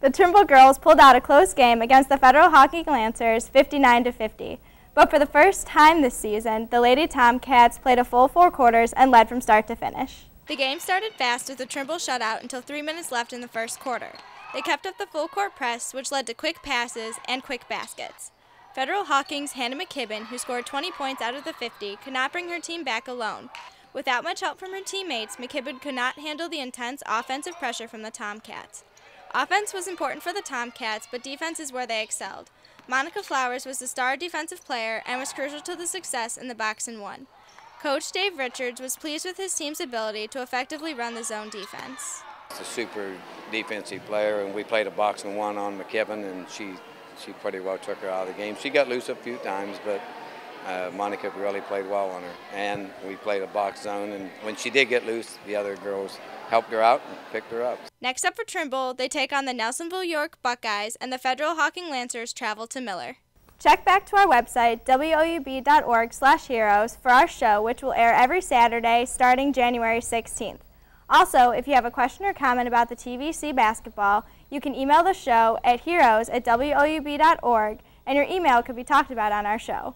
The Trimble girls pulled out a close game against the Federal Hockey Lancers 59 to 50. But for the first time this season, the Lady Tomcats played a full four quarters and led from start to finish. The game started fast with a Trimble shutout until three minutes left in the first quarter. They kept up the full court press, which led to quick passes and quick baskets. Federal Hawking's Hannah McKibben, who scored 20 points out of the 50, could not bring her team back alone. Without much help from her teammates, McKibben could not handle the intense offensive pressure from the Tomcats. Offense was important for the Tomcats, but defense is where they excelled. Monica Flowers was the star defensive player and was crucial to the success in the box and one. Coach Dave Richards was pleased with his team's ability to effectively run the zone defense. It's a super defensive player, and we played a box and one on McKevin, and she she pretty well took her out of the game. She got loose a few times, but uh, Monica really played well on her, and we played a box zone. And when she did get loose, the other girls helped her out and picked her up. Next up for Trimble, they take on the Nelsonville York Buckeyes, and the Federal Hawking Lancers travel to Miller. Check back to our website, woub.org slash heroes, for our show, which will air every Saturday starting January 16th. Also, if you have a question or comment about the TVC basketball, you can email the show at heroes at woub.org, and your email could be talked about on our show.